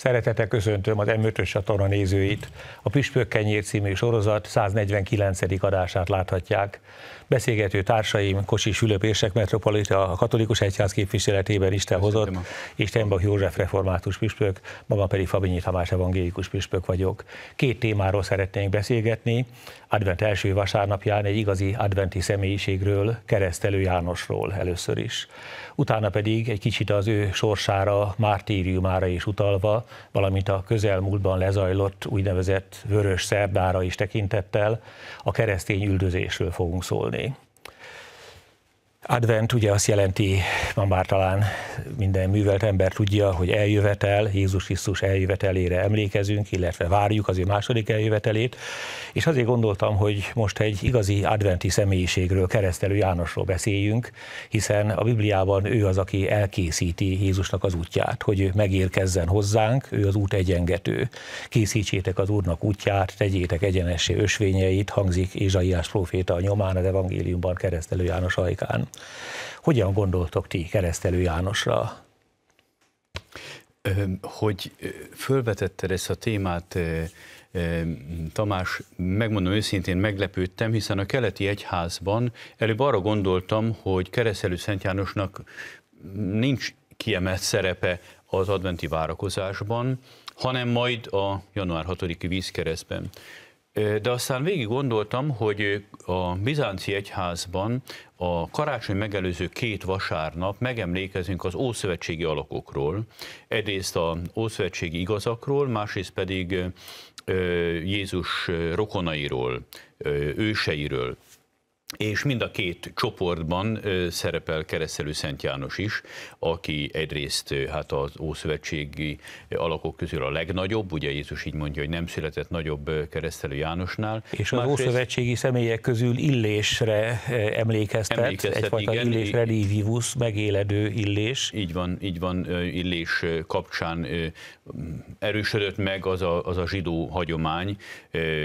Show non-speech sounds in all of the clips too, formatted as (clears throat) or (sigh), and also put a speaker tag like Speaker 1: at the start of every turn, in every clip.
Speaker 1: Szeretettel köszöntöm az m 5 csatorna nézőit. A Püspök Kenyér című sorozat 149. adását láthatják. Beszélgető társaim Kocsi Fülöp érsek metropolita, a katolikus egyház képviseletében Isten hozott, és Tenbach József református püspök, magam pedig Fabinyi Tamás evangélikus püspök vagyok. Két témáról szeretnénk beszélgetni. Advent első vasárnapján egy igazi adventi személyiségről, keresztelő Jánosról először is utána pedig egy kicsit az ő sorsára, mártériumára is utalva, valamint a közelmúltban lezajlott úgynevezett vörös szerdára is tekintettel a keresztény üldözésről fogunk szólni. Advent ugye azt jelenti, ma már talán minden művelt ember tudja, hogy eljövetel, Jézus Krisztus eljövetelére emlékezünk, illetve várjuk az ő második eljövetelét, és azért gondoltam, hogy most egy igazi adventi személyiségről, keresztelő Jánosról beszéljünk, hiszen a Bibliában ő az, aki elkészíti Jézusnak az útját, hogy ő megérkezzen hozzánk, ő az út egyengető. Készítsétek az Úrnak útját, tegyétek egyenessé ösvényeit, hangzik Ézsaiás proféta a nyomán az evangéliumban keresztelő János ajkán. Hogyan
Speaker 2: gondoltok ti keresztelő Jánosra? Hogy fölvetetted ezt a témát, Tamás, megmondom őszintén, meglepődtem, hiszen a keleti egyházban előbb arra gondoltam, hogy keresztelő Szent Jánosnak nincs kiemelt szerepe az adventi várakozásban, hanem majd a január 6-i vízkeresztben. De aztán végig gondoltam, hogy a bizánci egyházban a karácsony megelőző két vasárnap megemlékezünk az ószövetségi alakokról. Egyrészt a ószövetségi igazakról, másrészt pedig Jézus rokonairól, őseiről. És mind a két csoportban szerepel Keresztelő Szent János is, aki egyrészt hát az ószövetségi alakok közül a legnagyobb, ugye Jézus így mondja, hogy nem született nagyobb Keresztelő Jánosnál. És Másrészt... ószövetségi
Speaker 1: személyek közül illésre emlékeztet, emlékeztet egyfajta igen, illésre
Speaker 2: revivus, megéledő illés. Így van, így van, illés kapcsán erősödött meg az a, az a zsidó hagyomány,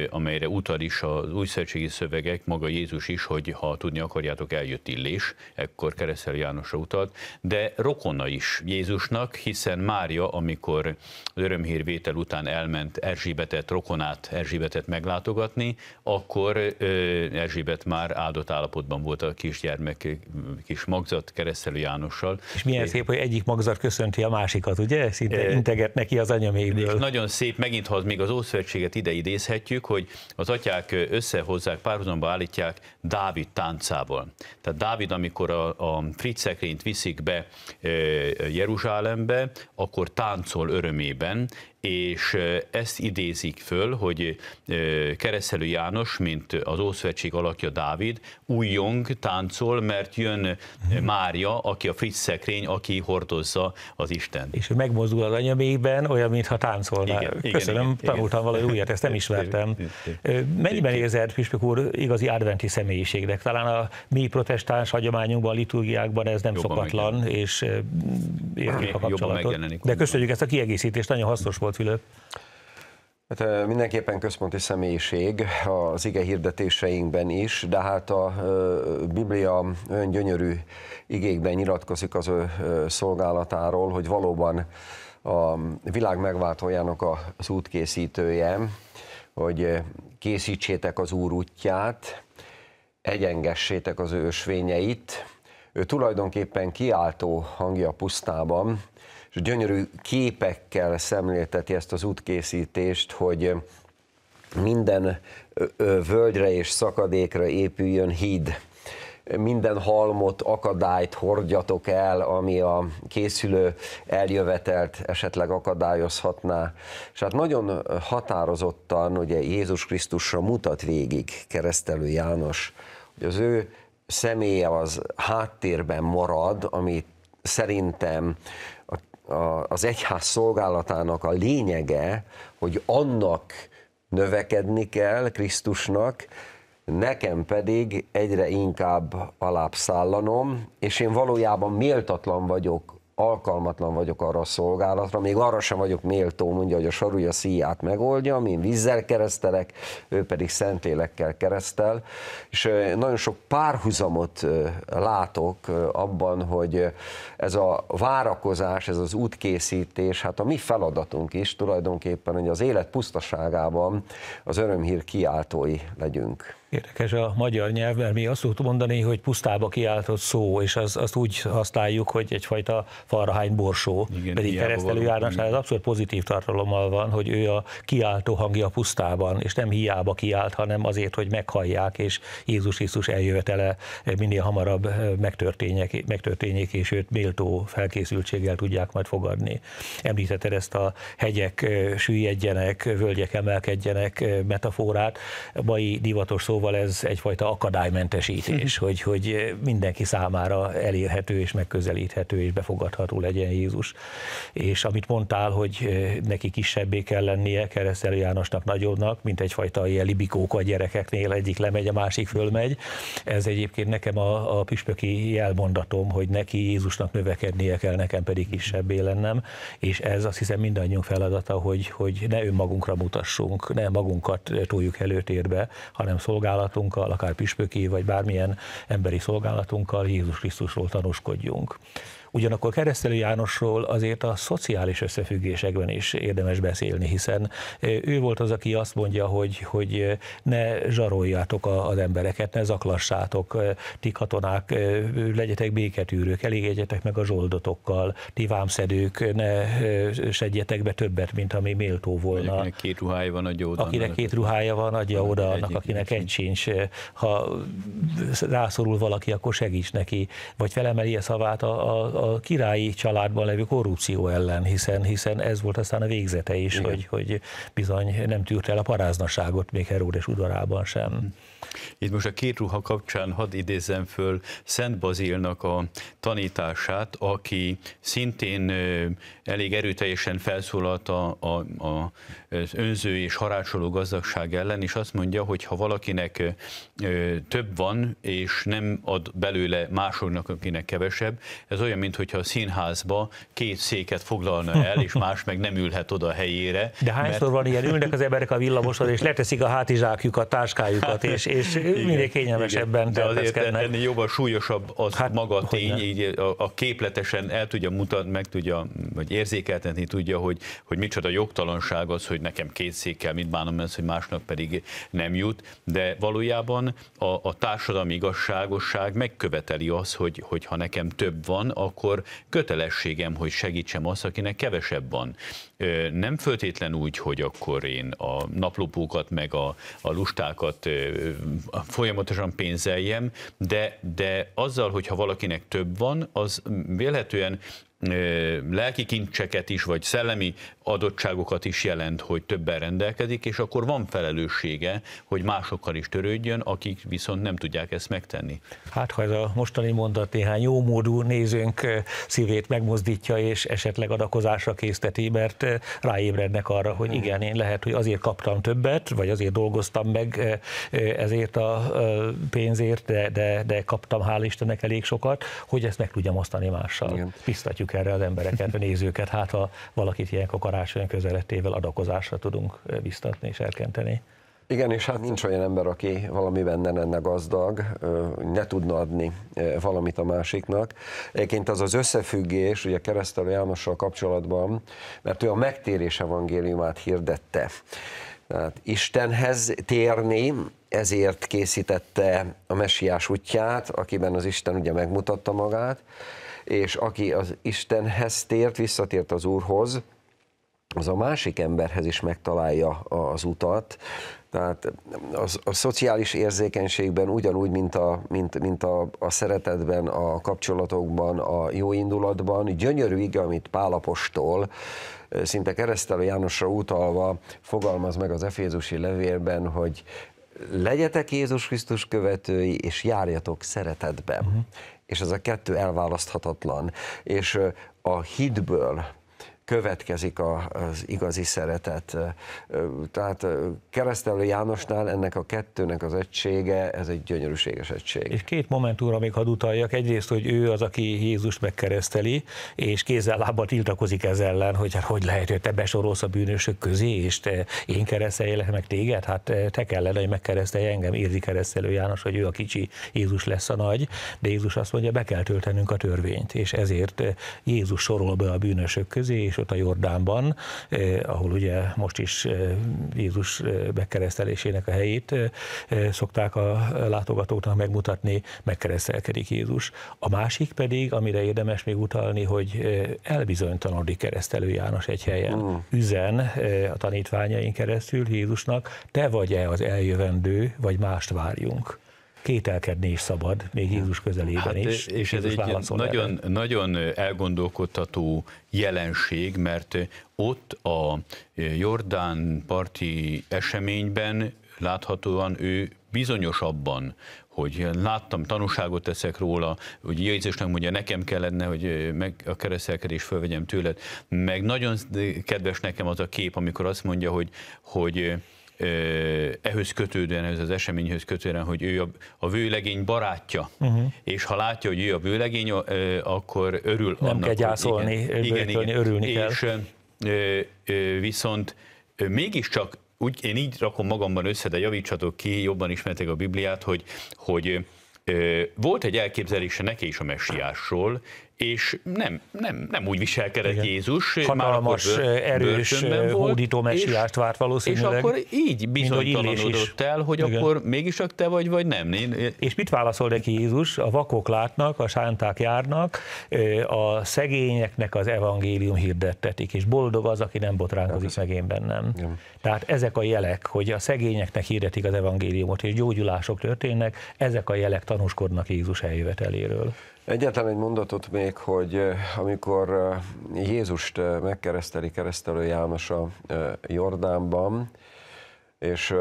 Speaker 2: amelyre utal is az újszövetségi szövegek, maga Jézus is, hogy ha tudni akarjátok, eljött Illés, ekkor Keresztel Jánosra utalt, de rokona is Jézusnak, hiszen Mária, amikor az örömhírvétel után elment Erzsébetet, rokonát Erzsébetet meglátogatni, akkor Erzsébet már áldott állapotban volt a kisgyermek, kis magzat Keresztel Jánossal. És milyen szép, hogy egyik
Speaker 1: magzat köszönti a másikat, ugye? Szinte integet neki az
Speaker 2: anyamékből. És nagyon szép, megint ha még az Ószövetséget ide idézhetjük, hogy az atyák összehozzák, párhuzamba állítják Dá Dávid táncával. Tehát Dávid, amikor a, a fritszekrényt viszik be e, Jeruzsálembe, akkor táncol örömében, és ezt idézik föl, hogy Kereszelő János, mint az Ószövetség alakja Dávid, újjong, táncol, mert jön Mária, aki a friss szekrény, aki hordozza az Isten.
Speaker 1: És megmozdul az anyamékben, olyan, mintha táncolna. Igen, Köszönöm, igen, tanultam igen. valami újat, ezt nem (laughs) ismertem. Mennyiben érzed, Püspök úr, igazi adventi személyiségnek? Talán a mi protestáns hagyományunkban, liturgiákban ez nem jobban szokatlan, megjelenik. és értjük a kapcsolatot. De köszönjük ezt a kiegészítést, nagyon hasznos volt Fülöp?
Speaker 3: Hát mindenképpen központi személyiség az ige hirdetéseinkben is, de hát a Biblia ön gyönyörű igékben nyilatkozik az ő szolgálatáról, hogy valóban a világ megváltójának az útkészítője, hogy készítsétek az Úr útját, egyengessétek az ősvényeit. Ő tulajdonképpen kiáltó hangja pusztában, és gyönyörű képekkel szemlélteti ezt az útkészítést, hogy minden völgyre és szakadékra épüljön híd minden halmot, akadályt hordjatok el, ami a készülő eljövetelt esetleg akadályozhatná. És hát nagyon határozottan ugye Jézus Krisztusra mutat végig keresztelő János, hogy az ő személye az háttérben marad, amit szerintem a, az egyház szolgálatának a lényege, hogy annak növekedni kell Krisztusnak, nekem pedig egyre inkább alábszállanom, és én valójában méltatlan vagyok alkalmatlan vagyok arra a szolgálatra, még arra sem vagyok méltó, mondja, hogy a sarúja szíját megoldja, én vízzel keresztelek, ő pedig szentlélekkel keresztel, és nagyon sok párhuzamot látok abban, hogy ez a várakozás, ez az útkészítés, hát a mi feladatunk is tulajdonképpen, hogy az élet pusztaságában az örömhír kiáltói legyünk.
Speaker 1: Érdekes a magyar nyelv, mert mi azt szoktuk mondani, hogy pusztába kiáltott szó, és az, azt úgy használjuk, hogy egyfajta falrahány borsó, Igen, pedig keresztelő Ágnesnál hát ez abszolút pozitív tartalommal van, hogy ő a kiáltó hangja a pusztában, és nem hiába kiált, hanem azért, hogy meghallják, és Jézus Krisztus eljövetele minél hamarabb megtörténjék, megtörténjék és őt méltó felkészültséggel tudják majd fogadni. Említetted ezt a hegyek süllyedjenek, völgyek emelkedjenek metaforát, mai divatos szóval Szóval ez egyfajta akadálymentesítés, mhm. hogy, hogy mindenki számára elérhető és megközelíthető és befogadható legyen Jézus. És amit mondtál, hogy eh, neki kisebbé kell lennie, keresztelő Jánosnak nagyobbnak, mint egyfajta ilyen libikók a gyerekeknél, egyik lemegy, a másik fölmegy. Ez egyébként nekem a, a püspöki jelmondatom, hogy neki Jézusnak növekednie kell, nekem pedig kisebbé lennem, és ez azt hiszem mindannyiunk feladata, hogy, hogy ne önmagunkra mutassunk, ne magunkat eh, toljuk előtérbe, hanem szolgálunk szolgálatunkkal, akár püspöki vagy bármilyen emberi szolgálatunkkal Jézus Krisztusról tanúskodjunk. Ugyanakkor Keresztelő Jánosról azért a szociális összefüggésekben is érdemes beszélni, hiszen ő volt az, aki azt mondja, hogy, hogy ne zsaroljátok az embereket, ne zaklassátok, ti katonák, legyetek béketűrők, elégedjetek meg a zsoldotokkal, ti vámszedők, ne sedjetek be többet, mint ami méltó volna. Akinek két ruhája van, adja oda. Akinek két ruhája van, adja oda annak, akinek egy sincs. Ha rászorul valaki, akkor segíts neki, vagy felemeli a szavát a, a a királyi családban levő korrupció ellen, hiszen, hiszen ez volt aztán a végzete is, hogy, hogy bizony nem tűrt el a paráznaságot még Heródes udvarában sem. Hm.
Speaker 2: Itt most a két ruha kapcsán hadd idézem föl Szent Bazilnak a tanítását, aki szintén elég erőteljesen felszólalt a, a, a, az önző és harácsoló gazdagság ellen, és azt mondja, hogy ha valakinek több van, és nem ad belőle másoknak, akinek kevesebb, ez olyan, mintha a színházba két széket foglalna el, és más meg nem ülhet oda a helyére. De hányszor mert... van ilyen, ülnek
Speaker 1: az emberek a villamoson, és leteszik a hátizsákjukat, táskájukat, és, és minél kényelmesebben igen, de azért ennél
Speaker 2: jóval súlyosabb az hát, maga a tény, így a, a képletesen el tudja mutatni, meg tudja, vagy érzékeltetni tudja, hogy, hogy micsoda jogtalanság az, hogy nekem két székkel mit bánom ez, hogy másnak pedig nem jut, de valójában a, a társadalmi igazságosság megköveteli az, hogy, hogy ha nekem több van, akkor kötelességem, hogy segítsem azt, akinek kevesebb van nem föltétlen úgy, hogy akkor én a naplopókat meg a, a lustákat folyamatosan pénzeljem, de, de azzal, hogyha valakinek több van, az véletlenül lelki kincseket is, vagy szellemi adottságokat is jelent, hogy többen rendelkezik, és akkor van felelőssége, hogy másokkal is törődjön, akik viszont nem tudják ezt megtenni.
Speaker 1: Hát, ha ez a mostani mondat néhány jó módú nézőnk szívét megmozdítja, és esetleg adakozásra készteti, mert ráébrednek arra, hogy hmm. igen, én lehet, hogy azért kaptam többet, vagy azért dolgoztam meg ezért a pénzért, de, de, de kaptam hál' Istennek elég sokat, hogy ezt meg tudjam osztani mással. Igen. Biztatjuk erre az embereket, a nézőket, hát ha valakit a karácsony közeletével adakozásra tudunk eh, biztatni és elkenteni.
Speaker 3: Igen, és hát nincs olyan ember, aki valamiben ne lenne gazdag, ne tudna adni valamit a másiknak. Egyébként az az összefüggés, ugye keresztelő Jánossal kapcsolatban, mert ő a megtérés evangéliumát hirdette. Tehát Istenhez térni, ezért készítette a messiás útját, akiben az Isten ugye megmutatta magát, és aki az Istenhez tért, visszatért az Úrhoz, az a másik emberhez is megtalálja az utat. Tehát a, a szociális érzékenységben ugyanúgy, mint, a, mint, mint a, a szeretetben, a kapcsolatokban, a jó indulatban, gyönyörű ige, amit Pálapostól szinte keresztelő Jánosra utalva fogalmaz meg az Efézusi levélben, hogy legyetek Jézus Krisztus követői, és járjatok szeretetben. Uh-huh. Mhm és ez a kettő elválaszthatatlan. És a hitből, következik az igazi szeretet. Tehát keresztelő Jánosnál ennek a kettőnek az egysége, ez egy gyönyörűséges egység.
Speaker 1: És két momentumra még hadd utaljak. Egyrészt, hogy ő az, aki Jézust megkereszteli, és kézzel lábbal tiltakozik ez ellen, hogy hát hogy lehet, hogy te besorolsz a bűnösök közé, és te, én kereszteljelek meg téged, hát eh, te kellene, hogy megkeresztelj engem, érzi keresztelő János, hogy ő a kicsi, Jézus lesz a nagy, de Jézus azt mondja, be kell töltenünk a törvényt, és ezért eh, Jézus sorol be a bűnösök közé, és is ott a Jordánban, eh, ahol ugye most is eh, Jézus bekeresztelésének eh, a helyét szokták a látogatóknak megmutatni, megkeresztelkedik Jézus. A másik pedig, amire érdemes még utalni, hogy elbizonytalanodik keresztelő János egy helyen. Hmm. Üzen a tanítványaink keresztül Jézusnak, te vagy-e az eljövendő, vagy mást várjunk kételkedni is szabad, még Jézus közelében hát, is. És Jézus ez egy nagyon,
Speaker 2: nagyon elgondolkodtató jelenség, mert ott a Jordán parti eseményben láthatóan ő bizonyos abban, hogy láttam, tanúságot teszek róla, hogy Jézusnak mondja, nekem kellene, hogy meg a keresztelkedés fölvegyem tőled, meg nagyon kedves nekem az a kép, amikor azt mondja, hogy, hogy ehhez kötődően, ehhez az eseményhez kötődően, hogy ő a, a vőlegény barátja, uh-huh. és ha látja, hogy ő a vőlegény, akkor örül Nem annak. kell gyászolni, igen, igen, igen, örülni és, kell. És viszont mégiscsak úgy, én így rakom magamban össze, de javítsatok ki, jobban ismertek a Bibliát, hogy, hogy volt egy elképzelése neki is a messiásról, és nem, nem, nem úgy viselkedett Igen. Jézus. Hatalmas, már erős, hódító mesiást várt valószínűleg. És akkor így bizonytalanodott el, hogy Igen. akkor mégis te
Speaker 1: vagy, vagy nem. Én... És mit válaszol neki Jézus? A vakok látnak, a sánták járnak, a szegényeknek az evangélium hirdettetik, és boldog az, aki nem botránkozik Igen. Hát meg bennem. Igen. Tehát ezek a jelek, hogy a szegényeknek hirdetik az evangéliumot, és gyógyulások történnek, ezek a jelek tanúskodnak Jézus eljöveteléről.
Speaker 3: Egyetlen egy mondatot még, hogy amikor Jézust megkereszteli keresztelő János a Jordánban, és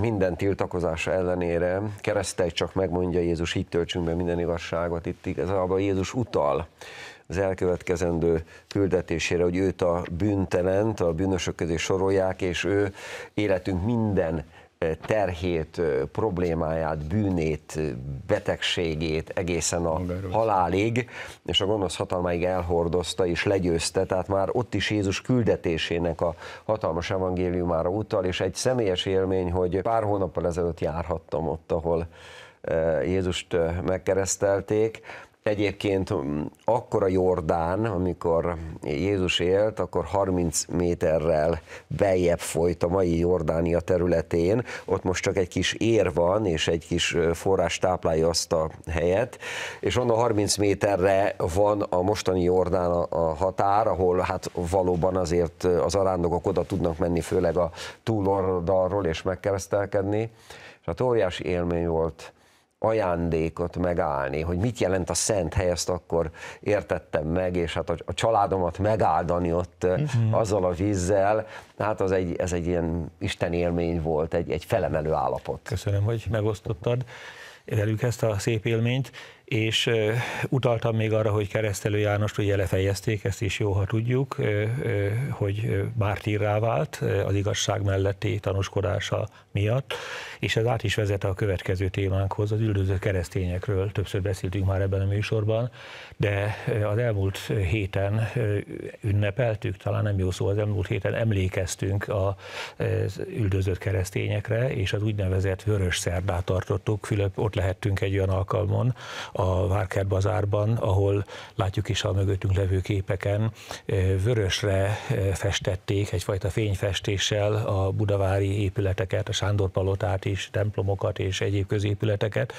Speaker 3: minden tiltakozása ellenére keresztelj csak megmondja Jézus, így töltsünk be minden igazságot. Itt igazából Jézus utal az elkövetkezendő küldetésére, hogy őt a bűntelent, a bűnösök közé sorolják, és ő életünk minden terhét, problémáját, bűnét, betegségét egészen a halálig, és a gonosz hatalmáig elhordozta és legyőzte, tehát már ott is Jézus küldetésének a hatalmas evangéliumára utal, és egy személyes élmény, hogy pár hónappal ezelőtt járhattam ott, ahol Jézust megkeresztelték, Egyébként mm, akkor a Jordán, amikor Jézus élt, akkor 30 méterrel beljebb folyt a mai Jordánia területén, ott most csak egy kis ér van, és egy kis forrás táplálja azt a helyet, és onnan 30 méterre van a mostani Jordán a határ, ahol hát valóban azért az arándokok oda tudnak menni, főleg a túloldalról és megkeresztelkedni, és hát óriási élmény volt ajándékot megállni, hogy mit jelent a szent hely, ezt akkor értettem meg, és hát a, a családomat megáldani ott uh-huh. azzal a vízzel, hát az egy, ez egy ilyen isten élmény volt, egy, egy felemelő állapot.
Speaker 1: Köszönöm, hogy megosztottad velük ezt a szép élményt és utaltam még arra, hogy keresztelő János ugye lefejezték, ezt is jó, ha tudjuk, hogy mártírrá vált az igazság melletti tanúskodása miatt, és ez át is vezet a következő témánkhoz, az üldözött keresztényekről, többször beszéltünk már ebben a műsorban, de az elmúlt héten ünnepeltük, talán nem jó szó, az elmúlt héten emlékeztünk az üldözött keresztényekre, és az úgynevezett vörös szerdát tartottuk, Fülöp, ott lehettünk egy olyan alkalmon, a Várker bazárban, ahol látjuk is a mögöttünk levő képeken, vörösre festették egyfajta fényfestéssel a budavári épületeket, a Sándor palotát is, templomokat és egyéb középületeket,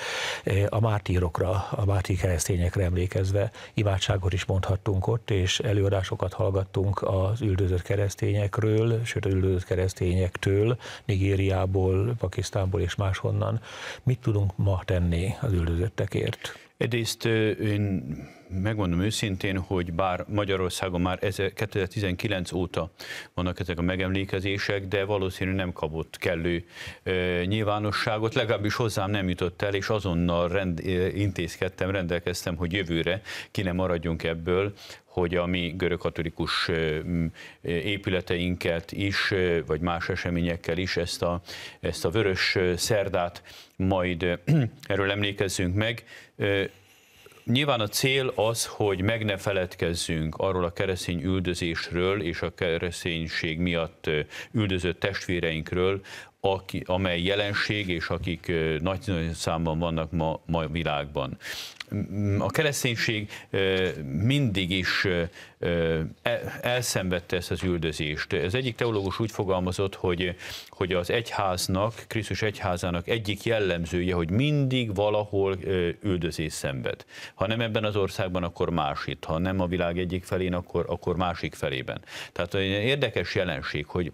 Speaker 1: a mártírokra, a mártír keresztényekre emlékezve imádságot is mondhattunk ott, és előadásokat hallgattunk az üldözött keresztényekről, sőt az üldözött keresztényektől, Nigériából, Pakisztánból és máshonnan. Mit tudunk ma tenni az üldözöttekért?
Speaker 2: Het is de, äh, een megmondom őszintén, hogy bár Magyarországon már 2019 óta vannak ezek a megemlékezések, de valószínű nem kapott kellő nyilvánosságot, legalábbis hozzám nem jutott el, és azonnal rend, intézkedtem, rendelkeztem, hogy jövőre ki nem maradjunk ebből, hogy a mi görögkatolikus épületeinket is, vagy más eseményekkel is ezt a, ezt a vörös szerdát majd (clears throat) erről emlékezzünk meg. Nyilván a cél az, hogy meg ne feledkezzünk arról a keresztény üldözésről és a kereszténység miatt üldözött testvéreinkről, aki, amely jelenség, és akik nagy számban vannak ma, ma világban. A kereszténység mindig is e, elszenvedte ezt az üldözést. Az egyik teológus úgy fogalmazott, hogy, hogy az egyháznak, Krisztus egyházának egyik jellemzője, hogy mindig valahol üldözés szenved. Ha nem ebben az országban, akkor másit Ha nem a világ egyik felén, akkor, akkor másik felében. Tehát egy érdekes jelenség, hogy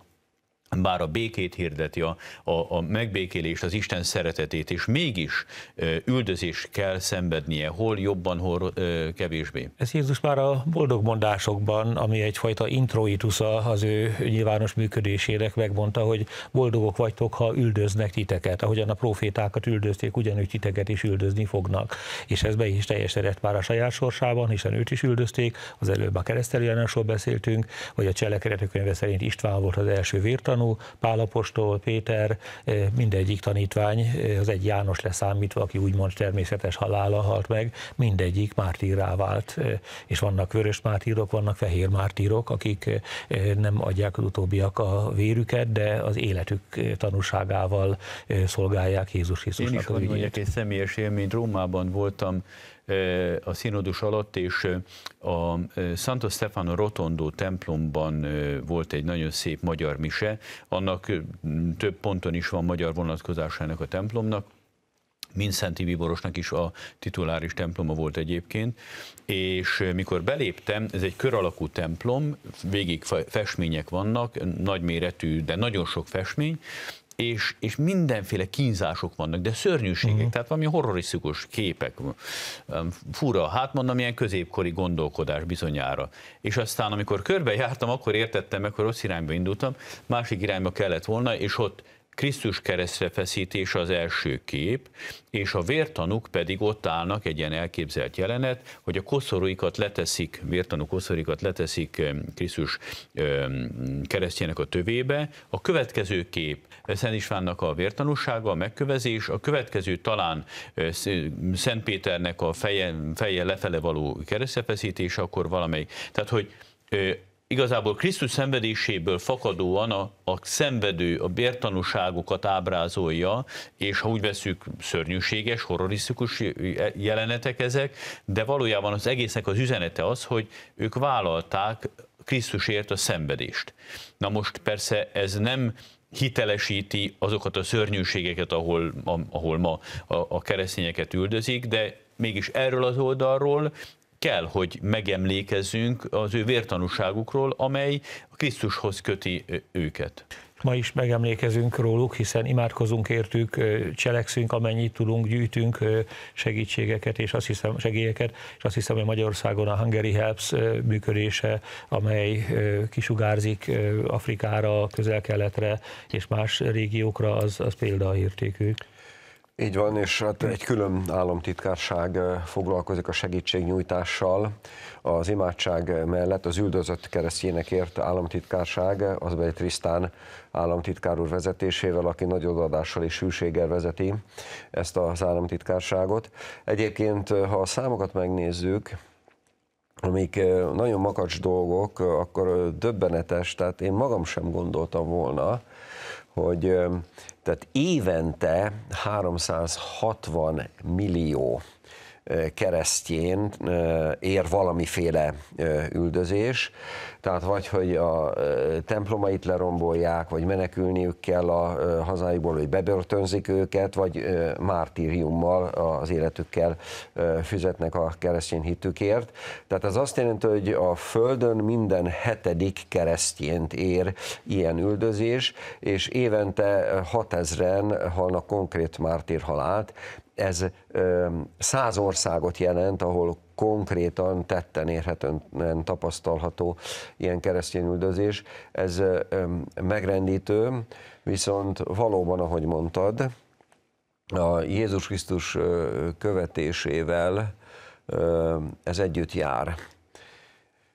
Speaker 2: bár a békét hirdeti, a, a, a megbékélést, az Isten szeretetét, és mégis ö, üldözés kell szenvednie, hol jobban, hol ö, kevésbé.
Speaker 1: Ez Jézus már a boldog mondásokban, ami egyfajta introitusza az ő nyilvános működésének megmondta, hogy boldogok vagytok, ha üldöznek titeket, ahogyan a profétákat üldözték, ugyanúgy titeket is üldözni fognak. És ez be is teljesedett már a saját sorsában, hiszen őt is üldözték, az előbb a keresztelő beszéltünk, vagy a cselekedetek könyve szerint István volt az első vértanú, tanú, Pálapostól, Péter, e, mindegyik tanítvány, e, az egy János leszámítva, aki úgymond természetes halála halt meg, mindegyik mártírá vált, e, és vannak vörös mártírok, vannak fehér mártírok, akik nem adják az utóbbiak a vérüket, de az életük tanúságával
Speaker 2: szolgálják Jézus Krisztusnak. Én is hogy mondjak egy személyes élményt, Rómában voltam a színodus alatt, és a Santo Stefano Rotondo templomban volt egy nagyon szép magyar mise, annak több ponton is van magyar vonatkozásának a templomnak, Minszenti Viborosnak is a tituláris temploma volt egyébként, és mikor beléptem, ez egy kör alakú templom, végig festmények vannak, nagyméretű, de nagyon sok festmény, és, és mindenféle kínzások vannak, de szörnyűségek, uh-huh. tehát valami horrorisztikus képek, fura, hát mondom, ilyen középkori gondolkodás bizonyára. És aztán, amikor körbe jártam, akkor értettem meg, hogy rossz irányba indultam, másik irányba kellett volna, és ott Krisztus keresztre feszítés az első kép, és a vértanúk pedig ott állnak, egy ilyen elképzelt jelenet, hogy a koszorúikat leteszik, vértanú koszorúikat leteszik Krisztus keresztjének a tövébe. A következő kép Szent Istvánnak a vértanúsága, a megkövezés, a következő talán Szent Péternek a feje, feje lefele való feszítés, akkor valamelyik. Tehát, hogy igazából Krisztus szenvedéséből fakadóan a, a szenvedő, a bértanúságokat ábrázolja, és ha úgy veszük, szörnyűséges, horrorisztikus jelenetek ezek, de valójában az egésznek az üzenete az, hogy ők vállalták Krisztusért a szenvedést. Na most persze ez nem hitelesíti azokat a szörnyűségeket, ahol, ahol ma a, a keresztényeket üldözik, de mégis erről az oldalról kell, hogy megemlékezzünk az ő vértanúságukról, amely a Krisztushoz köti őket.
Speaker 1: Ma is megemlékezünk róluk, hiszen imádkozunk értük, cselekszünk, amennyit tudunk, gyűjtünk segítségeket és azt hiszem, segélyeket, és azt hiszem, hogy Magyarországon a Hungary Helps működése, amely kisugárzik Afrikára, közel-keletre és más régiókra, az, az példaértékű.
Speaker 3: Így van, és hát egy külön államtitkárság eh, foglalkozik a segítségnyújtással. Az imádság mellett az üldözött keresztjénekért államtitkárság, az egy Trisztán államtitkár úr vezetésével, aki nagy odaadással és hűséggel vezeti ezt az államtitkárságot. Egyébként, eh, ha a számokat megnézzük, amik nagyon makacs dolgok, akkor döbbenetes, tehát én magam sem gondoltam volna, hogy tehát évente 360 millió keresztjén ér valamiféle üldözés, tehát vagy hogy a templomait lerombolják, vagy menekülniük kell a hazájukból, hogy bebörtönzik őket, vagy mártíriummal az életükkel füzetnek a keresztény hitükért. Tehát ez azt jelenti, hogy a Földön minden hetedik keresztjént ér ilyen üldözés, és évente 6000-en halnak konkrét mártírhalált, ez száz országot jelent, ahol konkrétan tetten érhetően tapasztalható ilyen keresztény üldözés. Ez megrendítő, viszont valóban, ahogy mondtad, a Jézus Krisztus követésével ez együtt jár.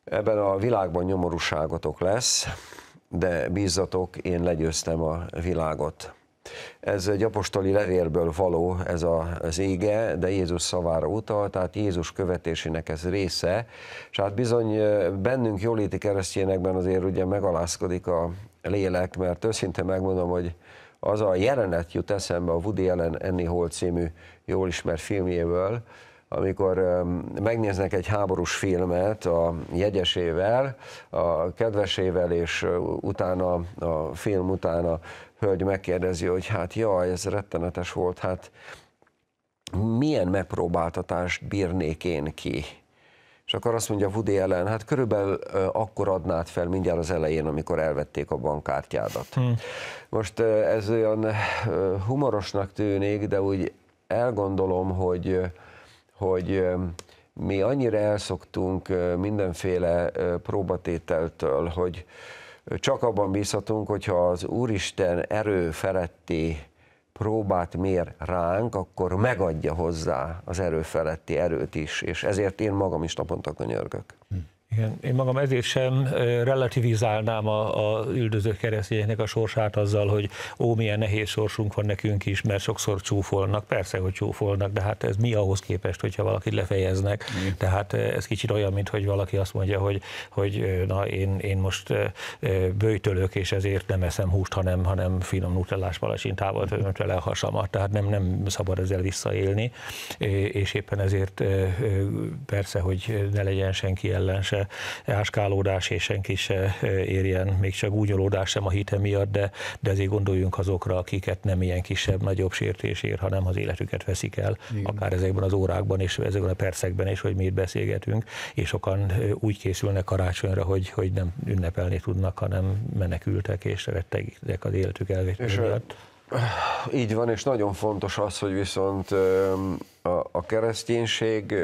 Speaker 3: Ebben a világban nyomorúságotok lesz, de bízzatok, én legyőztem a világot. Ez egy apostoli levélből való ez a, az ége, de Jézus szavára utal, tehát Jézus követésének ez része, és hát bizony bennünk jóléti keresztjénekben azért ugye megalázkodik a lélek, mert őszintén megmondom, hogy az a jelenet jut eszembe a Woody Allen Enni Hall című jól ismert filmjéből, amikor megnéznek egy háborús filmet a jegyesével, a kedvesével, és utána a film utána hölgy megkérdezi, hogy hát jaj, ez rettenetes volt, hát milyen megpróbáltatást bírnék én ki? És akkor azt mondja Woody ellen, hát körülbelül akkor adnád fel mindjárt az elején, amikor elvették a bankkártyádat. Hmm. Most ez olyan humorosnak tűnik, de úgy elgondolom, hogy, hogy mi annyira elszoktunk mindenféle próbatételtől, hogy, csak abban bízhatunk, hogyha az Úristen erő feletti próbát mér ránk, akkor megadja hozzá az erő feletti erőt is, és ezért én magam is naponta könyörgök. Hm.
Speaker 1: Igen, én magam ezért sem relativizálnám a, a üldöző keresztényeknek a sorsát azzal, hogy ó, milyen nehéz sorsunk van nekünk is, mert sokszor csúfolnak. Persze, hogy csúfolnak, de hát ez mi ahhoz képest, hogyha valakit lefejeznek. Igen. Tehát ez kicsit olyan, mint hogy valaki azt mondja, hogy, hogy na, én, én most bőjtölök, és ezért nem eszem húst, hanem, hanem finom nutellás palacsintával tömöm le a hasamat. Tehát nem, nem szabad ezzel visszaélni, és éppen ezért persze, hogy ne legyen senki ellen sem Eh, áskálódás, és senki se eh, érjen még csak gúnyolódás sem a hite miatt, de, de azért gondoljunk azokra, akiket nem ilyen kisebb, nagyobb sértés ér, hanem az életüket veszik el, Igen. akár ezekben az órákban és ezekben a percekben is, hogy miért beszélgetünk, és sokan eh, úgy készülnek karácsonyra, hogy, hogy nem ünnepelni tudnak, hanem menekültek és rettegnek az életük miatt.
Speaker 3: Így van, és nagyon fontos az, hogy viszont a kereszténység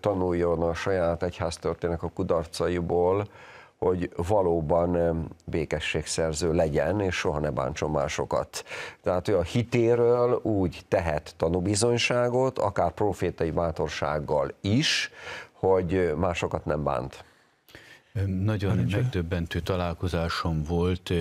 Speaker 3: tanuljon a saját egyháztörtének a kudarcaiból, hogy valóban békességszerző legyen, és soha ne bántson másokat. Tehát ő a hitéről úgy tehet tanúbizonyságot, akár profétai bátorsággal is, hogy másokat nem bánt.
Speaker 2: Nagyon Parancsa. megdöbbentő találkozásom volt.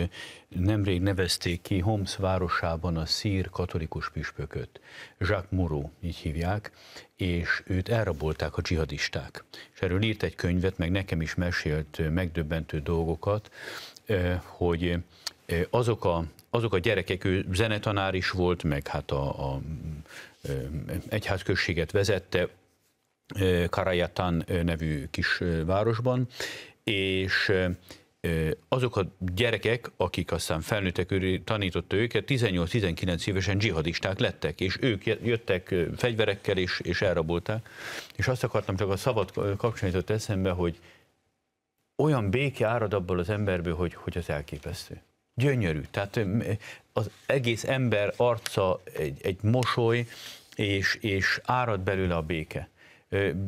Speaker 2: Nemrég nevezték ki Homs városában a szír katolikus püspököt. Jacques Moreau, így hívják, és őt elrabolták a dzsihadisták. És erről írt egy könyvet, meg nekem is mesélt megdöbbentő dolgokat, hogy azok a, azok a gyerekek, ő zenetanár is volt, meg hát a, a egyházközséget vezette, Karajatán nevű kis városban, és azok a gyerekek, akik aztán felnőttek tanította őket, 18-19 évesen dzsihadisták lettek, és ők jöttek fegyverekkel, és, és elrabolták. És azt akartam csak a szabad kapcsolatot eszembe, hogy olyan béke árad abból az emberből, hogy, hogy az elképesztő. Gyönyörű. Tehát az egész ember arca egy, egy mosoly, és, és árad belőle a béke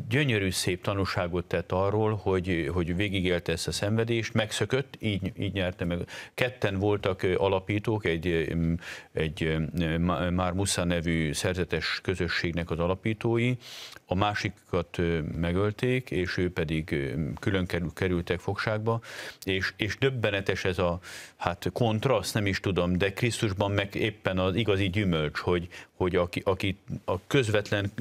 Speaker 2: gyönyörű szép tanúságot tett arról, hogy, hogy végigélte ezt a szenvedést, megszökött, így, így nyerte meg. Ketten voltak alapítók, egy, egy már Musza nevű szerzetes közösségnek az alapítói, a másikat megölték, és ő pedig külön kerültek fogságba, és, és döbbenetes ez a hát kontraszt, nem is tudom, de Krisztusban meg éppen az igazi gyümölcs, hogy, hogy aki, aki a közvetlen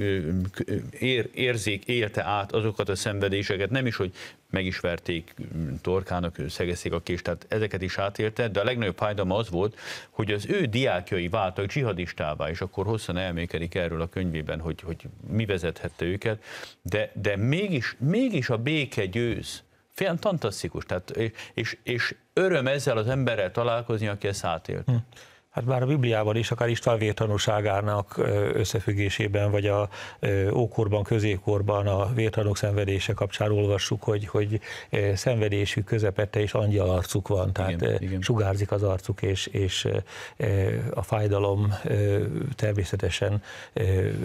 Speaker 2: ér, ér érzék, élte át azokat a szenvedéseket, nem is, hogy megismerték torkának, szegezték a kést, tehát ezeket is átélte, de a legnagyobb fájdalma az volt, hogy az ő diákjai váltak dzsihadistává, és akkor hosszan elmékedik erről a könyvében, hogy, hogy mi vezethette őket, de, de mégis, mégis a béke győz. Fél fantasztikus, tehát, és, és, és öröm ezzel az emberrel találkozni, aki ezt átélte. Hm. Hát már a Bibliával is, akár István vértanúságának
Speaker 1: összefüggésében, vagy a ókorban, középkorban a vértanúk szenvedése kapcsán olvassuk, hogy, hogy szenvedésük közepette és angyal arcuk van, tehát igen, igen. sugárzik az arcuk, és, és a fájdalom természetesen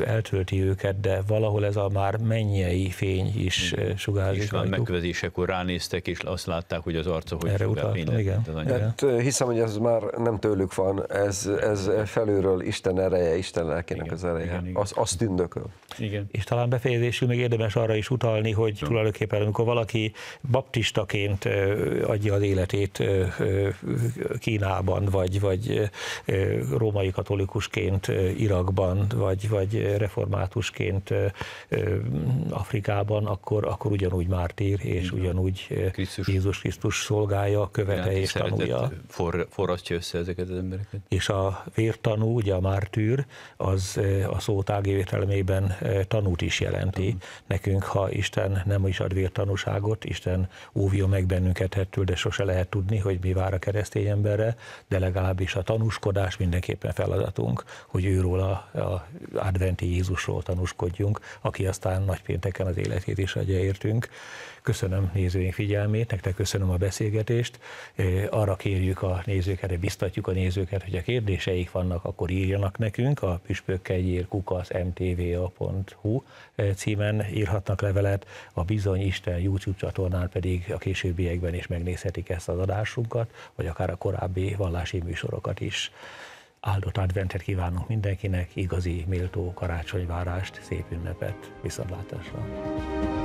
Speaker 1: eltölti őket, de valahol ez a már mennyei fény is
Speaker 2: igen. sugárzik. István megkövezésekor ránéztek, és azt látták, hogy az arca, hogy Erre utaltam, igen. Hát,
Speaker 3: hiszem, hogy ez már nem tőlük van, ez, ez felülről Isten ereje, Isten lelkének igen, az ereje. Igen, igen. Az, az tündököl.
Speaker 1: Igen. És talán befejezésül még érdemes arra is utalni, hogy tulajdonképpen amikor valaki baptistaként adja az életét Kínában, vagy, vagy római katolikusként Irakban, vagy, vagy reformátusként Afrikában, akkor, akkor ugyanúgy mártír, és igen. ugyanúgy Krisztus. Jézus Krisztus szolgálja, követe és tanulja.
Speaker 2: forrasztja össze ezeket az embereket
Speaker 1: és a vértanú, ugye a mártűr, az eh, a szó tágévételmében eh, tanút is jelenti. Nekünk, ha Isten nem is ad vértanúságot, Isten óvja meg bennünket ettől, de sose lehet tudni, hogy mi vár a keresztény emberre, de legalábbis a tanúskodás mindenképpen feladatunk, hogy őról a, a adventi Jézusról tanúskodjunk, aki aztán nagypénteken az életét is adja értünk. Köszönöm nézőink figyelmét, nektek köszönöm a beszélgetést. Eh, arra kérjük a nézőket, biztatjuk a nézőket, hogy hogyha kérdéseik vannak, akkor írjanak nekünk a püspökkegyér kukasz mtva.hu címen írhatnak levelet, a Bizony Isten YouTube csatornán pedig a későbbiekben is megnézhetik ezt az adásunkat, vagy akár a korábbi vallási műsorokat is. Áldott adventet kívánunk mindenkinek, igazi, méltó karácsonyvárást, szép ünnepet, viszontlátásra!